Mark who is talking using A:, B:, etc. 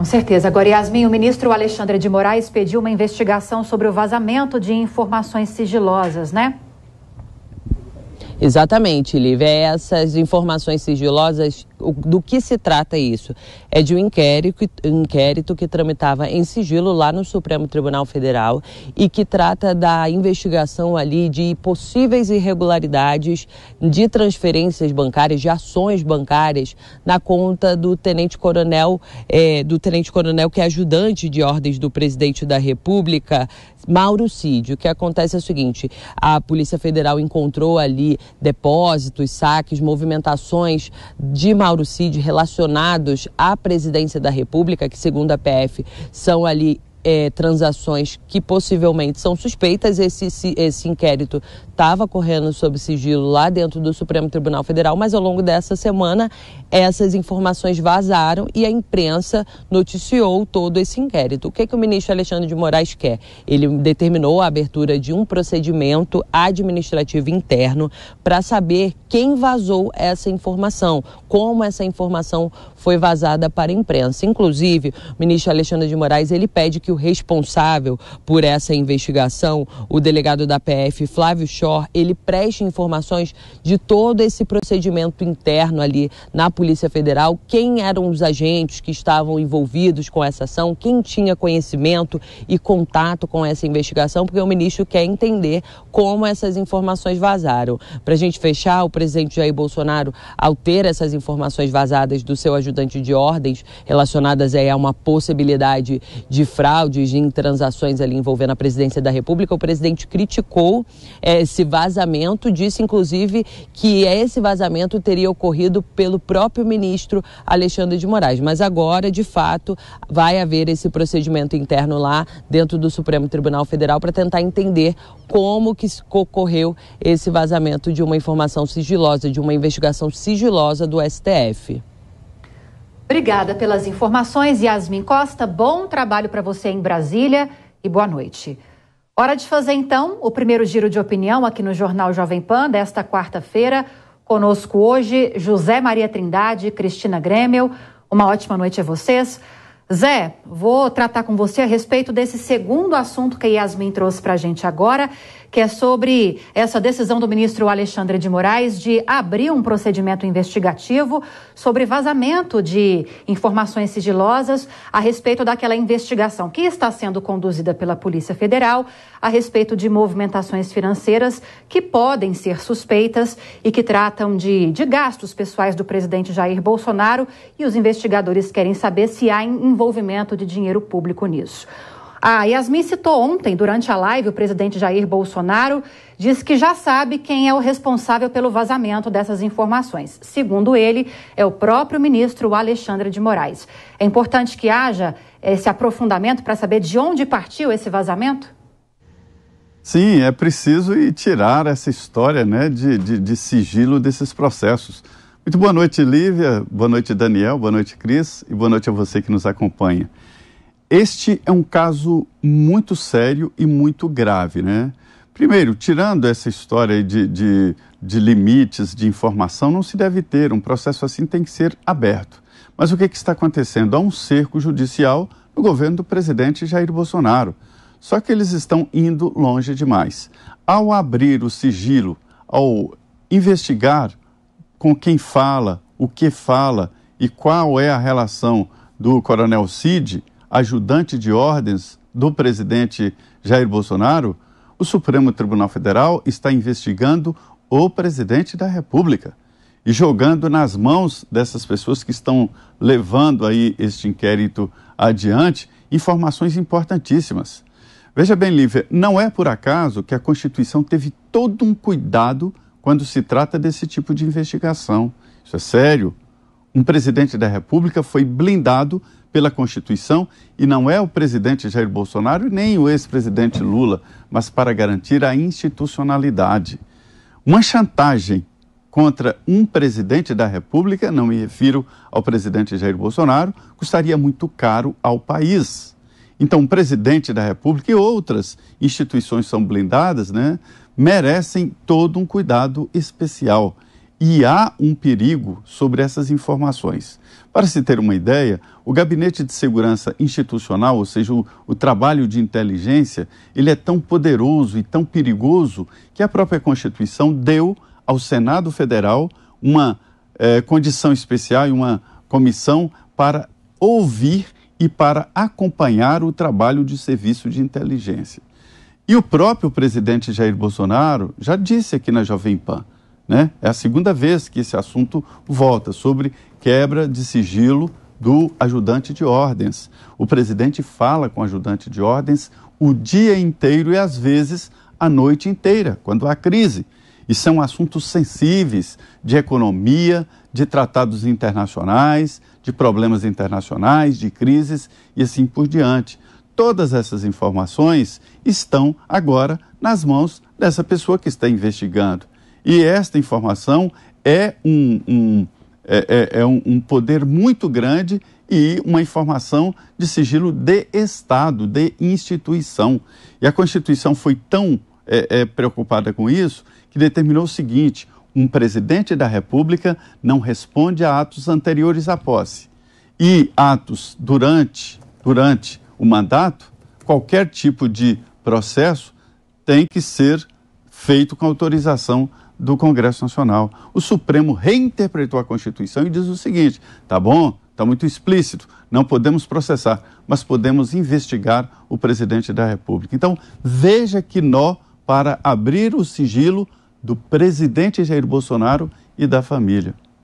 A: Com certeza. Agora, Yasmin, o ministro Alexandre de Moraes pediu uma investigação sobre o vazamento de informações sigilosas, né?
B: Exatamente, Lívia. Essas informações sigilosas do que se trata isso? É de um inquérito, inquérito que tramitava em sigilo lá no Supremo Tribunal Federal e que trata da investigação ali de possíveis irregularidades de transferências bancárias, de ações bancárias na conta do tenente coronel, eh, do tenente coronel que é ajudante de ordens do presidente da República, Mauro Cid. O que acontece é o seguinte: a Polícia Federal encontrou ali depósitos, saques, movimentações de Mauro Mauro Cid relacionados à presidência da República, que segundo a PF são ali é, transações que possivelmente são suspeitas. Esse, esse, esse inquérito estava correndo sob sigilo lá dentro do Supremo Tribunal Federal, mas ao longo dessa semana essas informações vazaram e a imprensa noticiou todo esse inquérito. O que, que o ministro Alexandre de Moraes quer? Ele determinou a abertura de um procedimento administrativo interno para saber quem vazou essa informação, como essa informação foi vazada para a imprensa. Inclusive, o ministro Alexandre de Moraes ele pede que que o responsável por essa investigação, o delegado da PF, Flávio Schor, ele preste informações de todo esse procedimento interno ali na Polícia Federal, quem eram os agentes que estavam envolvidos com essa ação, quem tinha conhecimento e contato com essa investigação, porque o ministro quer entender como essas informações vazaram. Para a gente fechar, o presidente Jair Bolsonaro, ao ter essas informações vazadas do seu ajudante de ordens relacionadas a uma possibilidade de fraude, áudios de transações ali envolvendo a presidência da República, o presidente criticou é, esse vazamento, disse inclusive que esse vazamento teria ocorrido pelo próprio ministro Alexandre de Moraes. Mas agora, de fato, vai haver esse procedimento interno lá dentro do Supremo Tribunal Federal para tentar entender como que ocorreu esse vazamento de uma informação sigilosa, de uma investigação sigilosa do STF.
A: Obrigada pelas informações, Yasmin Costa. Bom trabalho para você em Brasília e boa noite. Hora de fazer então o primeiro giro de opinião aqui no Jornal Jovem Pan desta quarta-feira. Conosco hoje José Maria Trindade, Cristina Grêmio. Uma ótima noite a vocês. Zé, vou tratar com você a respeito desse segundo assunto que a Yasmin trouxe para a gente agora, que é sobre essa decisão do ministro Alexandre de Moraes de abrir um procedimento investigativo sobre vazamento de informações sigilosas a respeito daquela investigação que está sendo conduzida pela Polícia Federal a respeito de movimentações financeiras que podem ser suspeitas e que tratam de, de gastos pessoais do presidente Jair Bolsonaro e os investigadores querem saber se há envolvimento de dinheiro público nisso. A ah, Yasmin citou ontem, durante a live, o presidente Jair Bolsonaro diz que já sabe quem é o responsável pelo vazamento dessas informações. Segundo ele, é o próprio ministro Alexandre de Moraes. É importante que haja esse aprofundamento para saber de onde partiu esse vazamento?
C: Sim, é preciso tirar essa história né, de, de, de sigilo desses processos. Muito boa noite, Lívia. Boa noite, Daniel. Boa noite, Cris. E boa noite a você que nos acompanha. Este é um caso muito sério e muito grave, né? Primeiro, tirando essa história de, de, de limites de informação, não se deve ter, um processo assim tem que ser aberto. Mas o que, que está acontecendo? Há um cerco judicial no governo do presidente Jair Bolsonaro. Só que eles estão indo longe demais. Ao abrir o sigilo, ao investigar com quem fala, o que fala e qual é a relação do coronel Cid, ajudante de ordens do presidente Jair Bolsonaro, o Supremo Tribunal Federal está investigando o presidente da República e jogando nas mãos dessas pessoas que estão levando aí este inquérito adiante informações importantíssimas. Veja bem, Lívia, não é por acaso que a Constituição teve todo um cuidado quando se trata desse tipo de investigação. Isso é sério. Um presidente da República foi blindado pela Constituição e não é o presidente Jair Bolsonaro nem o ex-presidente Lula, mas para garantir a institucionalidade. Uma chantagem contra um presidente da República, não me refiro ao presidente Jair Bolsonaro, custaria muito caro ao país. Então, o presidente da República e outras instituições são blindadas, né, merecem todo um cuidado especial. E há um perigo sobre essas informações. Para se ter uma ideia, o Gabinete de Segurança Institucional, ou seja, o, o, trabalho de inteligência, ele é tão poderoso e tão perigoso que a própria Constituição deu ao Senado Federal uma eh, condição especial e uma comissão para ouvir e para acompanhar o trabalho de serviço de inteligência. E o próprio presidente Jair Bolsonaro já disse aqui na Jovem Pan né? É a segunda vez que esse assunto volta sobre quebra de sigilo do ajudante de ordens. O presidente fala com o ajudante de ordens o dia inteiro e às vezes a noite inteira, quando há crise. E são assuntos sensíveis de economia, de tratados internacionais, de problemas internacionais, de crises e assim por diante. Todas essas informações estão agora nas mãos dessa pessoa que está investigando. E esta informação é um, um é, é, é um, um, poder muito grande e uma informação de sigilo de Estado, de instituição. E a Constituição foi tão é, é, preocupada com isso que determinou o seguinte: um presidente da República não responde a atos anteriores à posse. E atos durante, durante o mandato, qualquer tipo de processo tem que ser feito com autorização do Congresso Nacional. O Supremo reinterpretou a Constituição e diz o seguinte: tá bom, está muito explícito, não podemos processar, mas podemos investigar o presidente da República. Então, veja que nó para abrir o sigilo do presidente Jair Bolsonaro e da família.